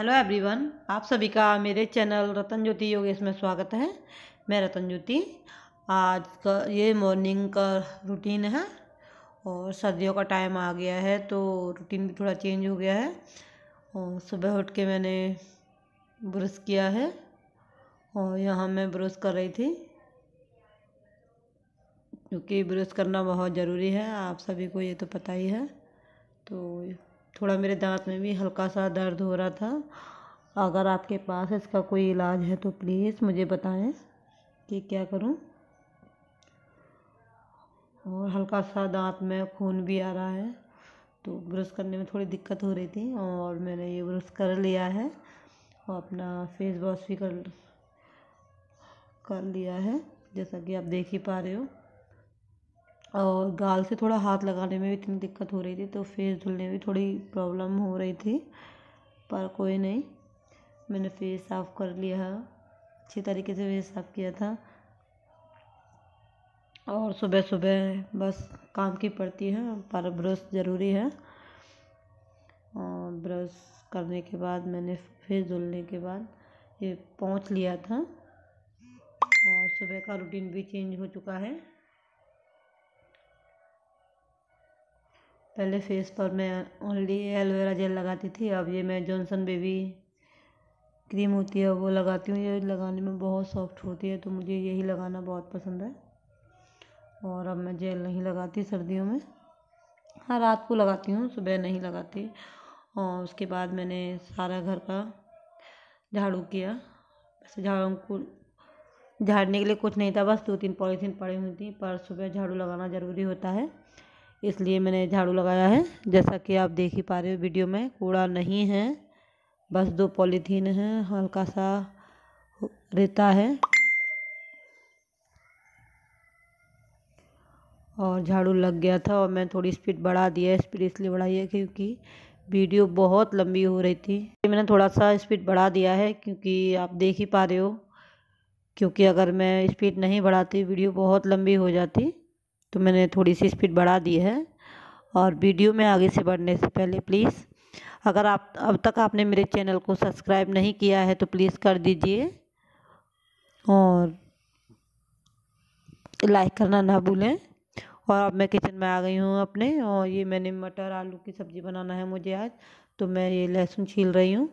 Hello everyone आप सभी का मेरे चैनल रतन ज्योति योगेश में स्वागत है मैं रतन ज्योति आज का ये मॉर्निंग का रूटीन है और सर्दियों का टाइम आ गया है तो रूटीन भी थोड़ा चेंज हो गया है और सुबह उठ के मैंने ब्रश किया है और यहाँ मैं ब्रश कर रही थी क्योंकि ब्रश करना बहुत ज़रूरी है आप सभी को ये तो पता ही है तो थोड़ा मेरे दाँत में भी हल्का सा दर्द हो रहा था अगर आपके पास इसका कोई इलाज है तो प्लीज़ मुझे बताएं कि क्या करूं और हल्का सा दांत में खून भी आ रहा है तो ब्रश करने में थोड़ी दिक्कत हो रही थी और मैंने ये ब्रश कर लिया है और अपना फेस वॉश भी कर कर लिया है जैसा कि आप देख ही पा रहे हो और गाल से थोड़ा हाथ लगाने में भी इतनी दिक्कत हो रही थी तो फेस धुलने में थोड़ी प्रॉब्लम हो रही थी पर कोई नहीं मैंने फेस साफ़ कर लिया अच्छी तरीके से फेस साफ़ किया था और सुबह सुबह बस काम की पड़ती है पर ब्रश ज़रूरी है और ब्रश करने के बाद मैंने फेस धुलने के बाद ये पहुँच लिया था और सुबह का रूटीन भी चेंज हो चुका है पहले फेस पर मैं ओनली एलोवेरा जेल लगाती थी अब ये मैं जॉनसन बेबी क्रीम होती है वो लगाती हूँ ये लगाने में बहुत सॉफ्ट होती है तो मुझे यही लगाना बहुत पसंद है और अब मैं जेल नहीं लगाती सर्दियों में हाँ रात को लगाती हूँ सुबह नहीं लगाती और उसके बाद मैंने सारा घर का झाड़ू किया वैसे झाड़ू को झाड़ने के लिए कुछ नहीं था बस दो तीन पॉलीथीन पड़ी हुई थी पर सुबह झाड़ू लगाना ज़रूरी होता है इसलिए मैंने झाड़ू लगाया है जैसा कि आप देख ही पा रहे हो वीडियो में कूड़ा नहीं है बस दो पॉलीथीन है हल्का सा रहता है और झाड़ू लग गया था और मैं थोड़ी स्पीड बढ़ा दिया स्पीड इसलिए बढ़ाई है क्योंकि वीडियो बहुत लंबी हो रही थी मैंने थोड़ा सा स्पीड बढ़ा दिया है क्योंकि आप देख ही पा रहे हो क्योंकि अगर मैं स्पीड नहीं बढ़ाती वीडियो बहुत लंबी हो जाती तो मैंने थोड़ी सी स्पीड बढ़ा दी है और वीडियो में आगे से बढ़ने से पहले प्लीज़ अगर आप अब तक आपने मेरे चैनल को सब्सक्राइब नहीं किया है तो प्लीज़ कर दीजिए और लाइक करना ना भूलें और अब मैं किचन में आ गई हूँ अपने और ये मैंने मटर आलू की सब्ज़ी बनाना है मुझे आज तो मैं ये लहसुन छील रही हूँ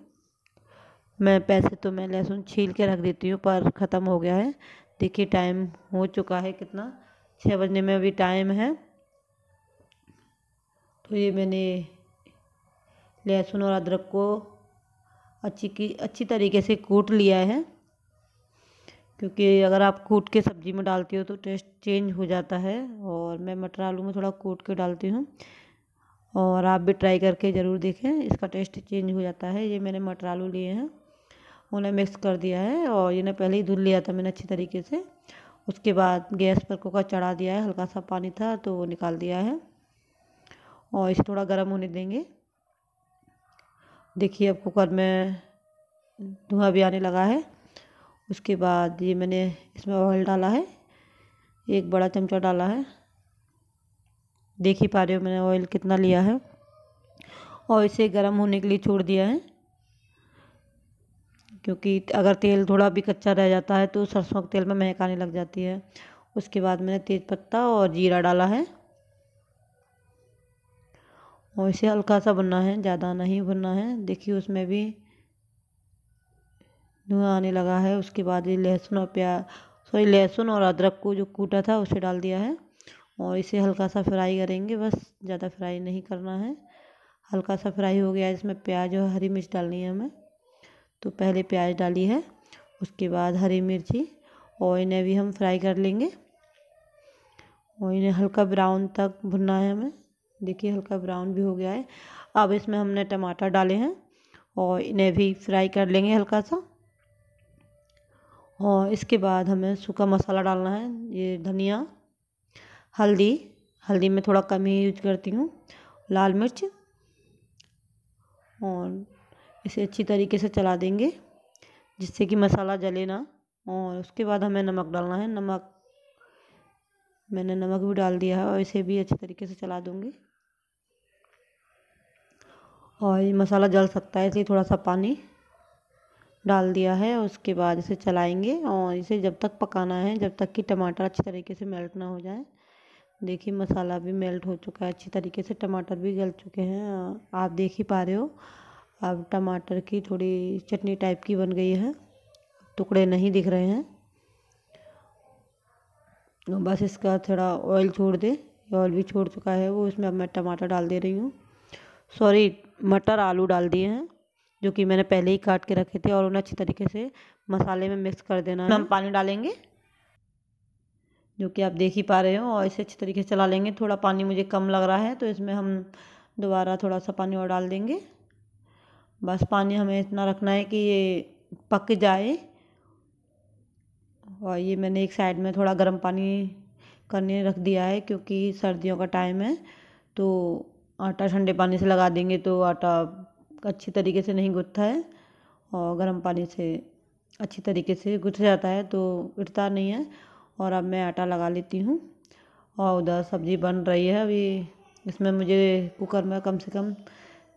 मैं पैसे तो मैं लहसुन छील के रख देती हूँ पर ख़त्म हो गया है देखिए टाइम हो चुका है कितना छः बजने में अभी टाइम है तो ये मैंने लहसुन और अदरक को अच्छी की अच्छी तरीके से कूट लिया है क्योंकि अगर आप कूट के सब्ज़ी में डालती हो तो टेस्ट चेंज हो जाता है और मैं मटर आलू में थोड़ा कूट के डालती हूँ और आप भी ट्राई करके ज़रूर देखें इसका टेस्ट चेंज हो जाता है ये मैंने मटर आलू लिए हैं उन्हें मिक्स कर दिया है और इन्हें पहले ही धुल लिया था मैंने अच्छी तरीके से उसके बाद गैस पर कुकर चढ़ा दिया है हल्का सा पानी था तो वो निकाल दिया है और इसे थोड़ा गर्म होने देंगे देखिए अब कुकर में धुआँ भी आने लगा है उसके बाद ये मैंने इसमें ऑयल डाला है एक बड़ा चमचा डाला है देख ही पा रहे हो मैंने ऑयल कितना लिया है और इसे गर्म होने के लिए छोड़ दिया है क्योंकि अगर तेल थोड़ा भी कच्चा रह जाता है तो सरसों के तेल में महक आने लग जाती है उसके बाद मैंने तेज़पत्ता और जीरा डाला है और इसे हल्का सा भुनना है ज़्यादा नहीं भुनना है देखिए उसमें भी धुआं आने लगा है उसके बाद ये लहसुन और प्याज सॉरी लहसुन और अदरक को जो कूटा था उसे डाल दिया है और इसे हल्का सा फ्राई करेंगे बस ज़्यादा फ्राई नहीं करना है हल्का सा फ्राई हो गया इसमें प्याज और हरी मिर्च डालनी है हमें तो पहले प्याज डाली है उसके बाद हरी मिर्ची और इन्हें भी हम फ्राई कर लेंगे और इन्हें हल्का ब्राउन तक भुनना है हमें देखिए हल्का ब्राउन भी हो गया है अब इसमें हमने टमाटर डाले हैं और इन्हें भी फ्राई कर लेंगे हल्का सा और इसके बाद हमें सूखा मसाला डालना है ये धनिया हल्दी हल्दी में थोड़ा कम ही यूज करती हूँ लाल मिर्च और इसे अच्छी तरीके से चला देंगे जिससे कि मसाला जले ना और उसके बाद हमें नमक डालना है नमक मैंने नमक भी डाल दिया है और इसे भी अच्छी तरीके से चला दूँगी और ये मसाला जल सकता है इसलिए थोड़ा सा पानी डाल दिया है उसके बाद इसे चलाएंगे और इसे जब तक पकाना है जब तक कि टमाटर अच्छी तरीके से मेल्ट ना हो जाए देखिए मसाला भी मेल्ट हो चुका है अच्छी तरीके से टमाटर भी गल चुके हैं आप देख ही पा रहे हो अब टमाटर की थोड़ी चटनी टाइप की बन गई है टुकड़े नहीं दिख रहे हैं बस इसका थोड़ा ऑयल छोड़ दे ऑयल भी छोड़ चुका है वो इसमें अब मैं टमाटर डाल दे रही हूँ सॉरी मटर आलू डाल दिए हैं जो कि मैंने पहले ही काट के रखे थे और उन्हें अच्छी तरीके से मसाले में मिक्स कर देना हम पानी डालेंगे जो कि आप देख ही पा रहे हो और इसे अच्छी तरीके से चला लेंगे थोड़ा पानी मुझे कम लग रहा है तो इसमें हम दोबारा थोड़ा सा पानी और डाल देंगे बस पानी हमें इतना रखना है कि ये पक जाए और ये मैंने एक साइड में थोड़ा गर्म पानी करने रख दिया है क्योंकि सर्दियों का टाइम है तो आटा ठंडे पानी से लगा देंगे तो आटा अच्छी तरीके से नहीं गुथता है और गर्म पानी से अच्छी तरीके से गुथ जाता है तो उठता नहीं है और अब मैं आटा लगा लेती हूँ और उधर सब्ज़ी बन रही है अभी इसमें मुझे कुकर में कम से कम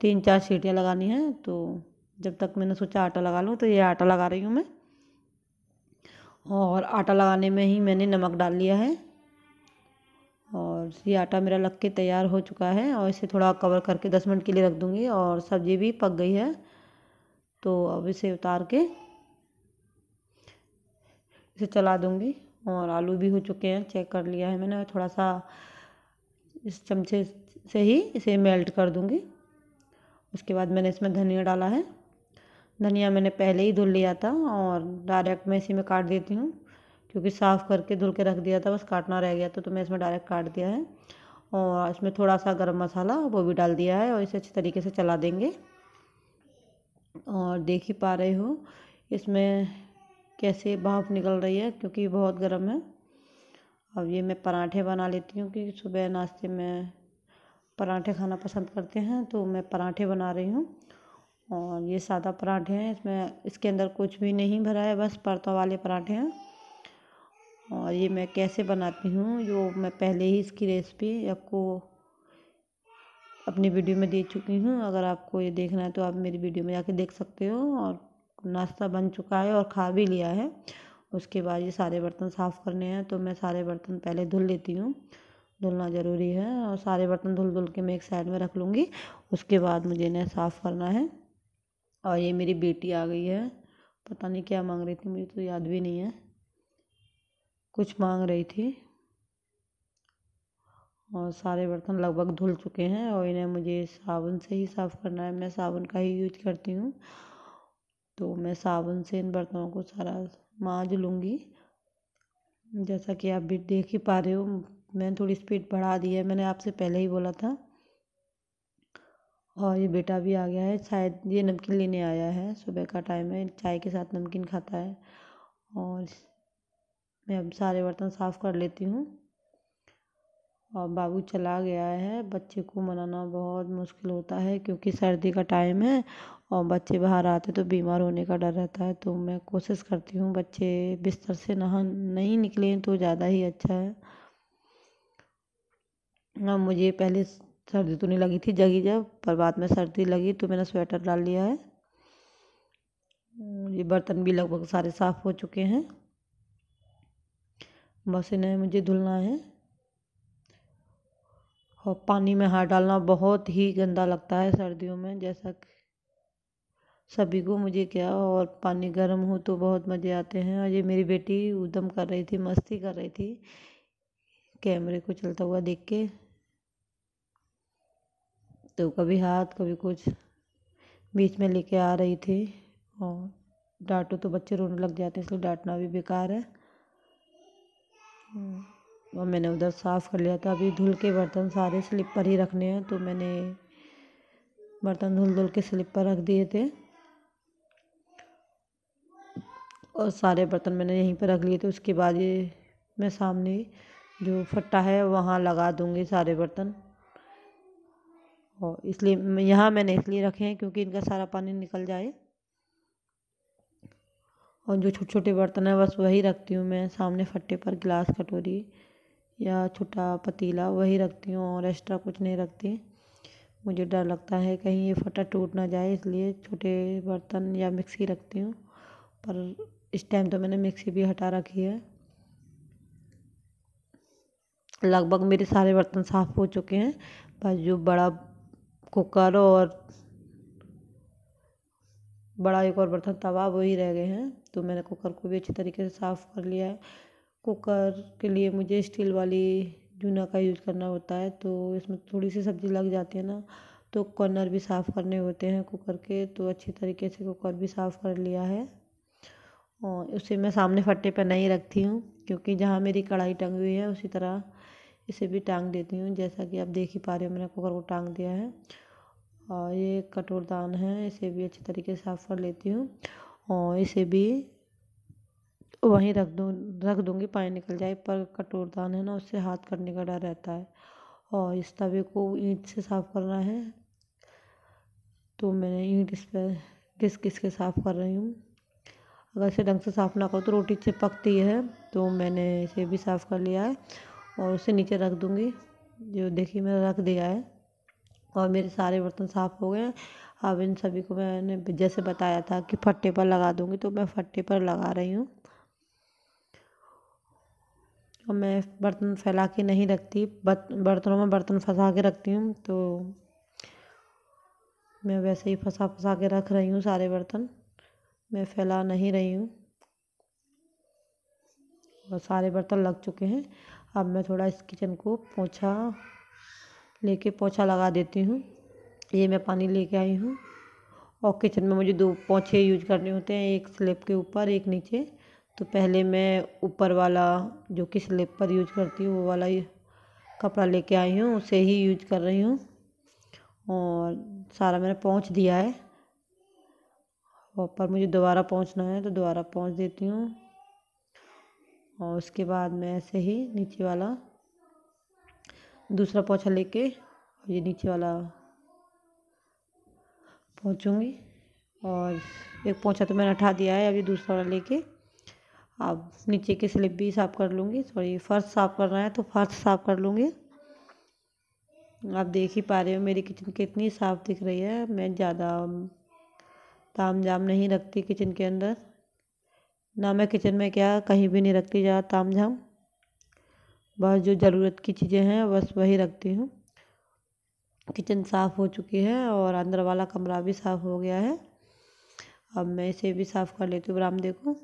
तीन चार सीटियाँ लगानी हैं तो जब तक मैंने सोचा आटा लगा लूँ तो ये आटा लगा रही हूँ मैं और आटा लगाने में ही मैंने नमक डाल लिया है और ये आटा मेरा लग के तैयार हो चुका है और इसे थोड़ा कवर करके दस मिनट के लिए रख दूँगी और सब्ज़ी भी पक गई है तो अब इसे उतार के इसे चला दूँगी और आलू भी हो चुके हैं चेक कर लिया है मैंने थोड़ा सा इस चमचे से ही इसे मेल्ट कर दूँगी उसके बाद मैंने इसमें धनिया डाला है धनिया मैंने पहले ही धुल लिया था और डायरेक्ट मैं इसी में काट देती हूँ क्योंकि साफ़ करके धुल के रख दिया था बस काटना रह गया था तो मैं इसमें डायरेक्ट काट दिया है और इसमें थोड़ा सा गर्म मसाला वो भी डाल दिया है और इसे अच्छे तरीके से चला देंगे और देख ही पा रहे हो इसमें कैसे भाप निकल रही है क्योंकि बहुत गर्म है अब ये मैं पराठे बना लेती हूँ कि सुबह नाश्ते में पराठे खाना पसंद करते हैं तो मैं पराठे बना रही हूँ और ये सादा पराठे हैं इसमें इसके अंदर कुछ भी नहीं भरा है बस परतों वाले पराठे हैं और ये मैं कैसे बनाती हूँ जो मैं पहले ही इसकी रेसिपी आपको अपनी वीडियो में दे चुकी हूँ अगर आपको ये देखना है तो आप मेरी वीडियो में जाके देख सकते हो और नाश्ता बन चुका है और खा भी लिया है उसके बाद ये सारे बर्तन साफ़ करने हैं तो मैं सारे बर्तन पहले धुल लेती हूँ धुलना ज़रूरी है और सारे बर्तन धुल धुल के मैं एक साइड में रख लूँगी उसके बाद मुझे इन्हें साफ़ करना है और ये मेरी बेटी आ गई है पता नहीं क्या मांग रही थी मुझे तो याद भी नहीं है कुछ मांग रही थी और सारे बर्तन लगभग धुल चुके हैं और इन्हें मुझे साबुन से ही साफ़ करना है मैं साबुन का ही यूज करती हूँ तो मैं साबुन से इन बर्तनों को सारा माँज लूँगी जैसा कि आप भी देख ही पा रहे हो मैंने थोड़ी स्पीड बढ़ा दी है मैंने आपसे पहले ही बोला था और ये बेटा भी आ गया है शायद ये नमकीन लेने आया है सुबह का टाइम है चाय के साथ नमकीन खाता है और मैं अब सारे बर्तन साफ़ कर लेती हूँ और बाबू चला गया है बच्चे को मनाना बहुत मुश्किल होता है क्योंकि सर्दी का टाइम है और बच्चे बाहर आते तो बीमार होने का डर रहता है तो मैं कोशिश करती हूँ बच्चे बिस्तर से नहा नहीं निकले तो ज़्यादा ही अच्छा है ना मुझे पहले सर्दी तो नहीं लगी थी जगी जब पर बाद में सर्दी लगी तो मैंने स्वेटर डाल लिया है ये बर्तन भी लगभग सारे साफ़ हो चुके हैं बस इन्हें मुझे धुलना है और पानी में हाथ डालना बहुत ही गंदा लगता है सर्दियों में जैसा सभी को मुझे क्या और पानी गर्म हो तो बहुत मज़े आते हैं और ये मेरी बेटी उदम कर रही थी मस्ती कर रही थी कैमरे को चलता हुआ देख के तो कभी हाथ कभी कुछ बीच में लेके आ रही थी और डांटो तो बच्चे रोने लग जाते हैं इसलिए डांटना भी बेकार है हम्म। और मैंने उधर साफ़ कर लिया था अभी धुल के बर्तन सारे स्लिप पर ही रखने हैं तो मैंने बर्तन धुल धुल के स्लिप पर रख दिए थे और सारे बर्तन मैंने यहीं पर रख लिए थे उसके बाद ये मैं सामने जो फट्टा है वहाँ लगा दूँगी सारे बर्तन और इसलिए यहाँ मैंने इसलिए रखे हैं क्योंकि इनका सारा पानी निकल जाए और जो छोटे छोटे बर्तन हैं बस वही रखती हूँ मैं सामने फट्टे पर गिलास कटोरी या छोटा पतीला वही रखती हूँ और एक्स्ट्रा कुछ नहीं रखती मुझे डर लगता है कहीं ये फटा टूट ना जाए इसलिए छोटे बर्तन या मिक्सी रखती हूँ पर इस टाइम तो मैंने मिक्सी भी हटा रखी है लगभग मेरे सारे बर्तन साफ़ हो चुके हैं बस जो बड़ा कुकर और बड़ा एक और बर्तन तवा वही रह गए हैं तो मैंने कुकर को भी अच्छी तरीके से साफ़ कर लिया है कुकर के लिए मुझे स्टील वाली जूना का यूज़ करना होता है तो इसमें थोड़ी सी सब्ज़ी लग जाती है ना तो कॉर्नर भी साफ़ करने होते हैं कुकर के तो अच्छी तरीके से कुकर भी साफ़ कर लिया है और उसे मैं सामने फट्टे पर नहीं रखती हूँ क्योंकि जहाँ मेरी कढ़ाई टंगी हुई है उसी तरह इसे भी टांग देती हूँ जैसा कि आप देख ही पा रहे हो मैंने कुकर को टांग दिया है और ये कटोरदान है इसे भी अच्छे तरीके से साफ़ कर लेती हूँ और इसे भी वहीं रख दूँ रख दूँगी पानी निकल जाए पर कटोरदान है ना उससे हाथ कटने का डर रहता है और इस तवे को ईंट से साफ़ करना है तो मैंने ईंट इस पर घिस घिस के साफ़ कर रही हूँ अगर इसे ढंग से साफ़ ना करो तो रोटी से पकती है तो मैंने इसे भी साफ़ कर लिया है और उसे नीचे रख दूँगी जो देखिए मैंने रख दिया है और मेरे सारे बर्तन साफ़ हो गए हैं अब इन सभी को मैंने जैसे बताया था कि फट्टे पर लगा दूँगी तो मैं फट्टे पर लगा रही हूँ और मैं बर्तन फैला के नहीं रखती बर्तनों में बर्तन फंसा के रखती हूँ तो मैं वैसे ही फंसा फंसा के रख रही हूँ सारे बर्तन मैं फैला नहीं रही हूँ और सारे बर्तन लग चुके हैं अब मैं थोड़ा इस किचन को पोछा लेके पोछा लगा देती हूँ ये मैं पानी लेके आई हूँ और किचन में मुझे दो पोछे यूज करने होते हैं एक स्लेब के ऊपर एक नीचे तो पहले मैं ऊपर वाला जो कि स्लेब पर यूज करती हूँ वो वाला कपड़ा लेके आई हूँ उसे ही यूज कर रही हूँ और सारा मैंने पहुँच दिया है और पर मुझे दोबारा पहुँचना है तो दोबारा पहुँच देती हूँ और उसके बाद मैं ऐसे ही नीचे वाला दूसरा पोछा लेके ये नीचे वाला पहुँचूँगी और एक पोछा तो मैंने उठा दिया है अभी दूसरा वाला लेके अब नीचे की स्लिप भी साफ़ कर लूँगी सॉरी फर्श साफ़ करना है तो फर्श साफ़ कर लूँगी आप देख ही पा रहे हो मेरी किचन कितनी साफ़ दिख रही है मैं ज़्यादा ताम जाम नहीं रखती किचन के अंदर ना मैं किचन में क्या कहीं भी नहीं रखती जहाँ ताम झाम बस जो ज़रूरत की चीज़ें हैं बस वही रखती हूँ किचन साफ़ हो चुकी है और अंदर वाला कमरा भी साफ़ हो गया है अब मैं इसे भी साफ़ कर लेती हूँ बरामदे को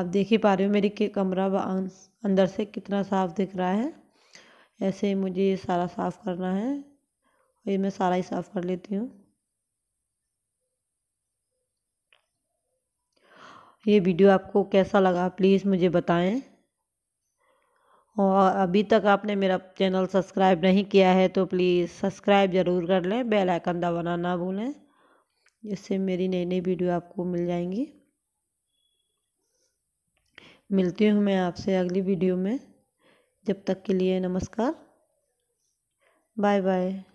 आप देख ही पा रहे हो मेरी के कमरा अं, अंदर से कितना साफ़ दिख रहा है ऐसे ही मुझे ये सारा साफ़ करना है ये मैं सारा ही साफ़ कर लेती हूँ ये वीडियो आपको कैसा लगा प्लीज़ मुझे बताएं और अभी तक आपने मेरा चैनल सब्सक्राइब नहीं किया है तो प्लीज़ सब्सक्राइब ज़रूर कर लें बेल आइकन दबाना ना भूलें जिससे मेरी नई नई वीडियो आपको मिल जाएंगी मिलती हूँ मैं आपसे अगली वीडियो में जब तक के लिए नमस्कार बाय बाय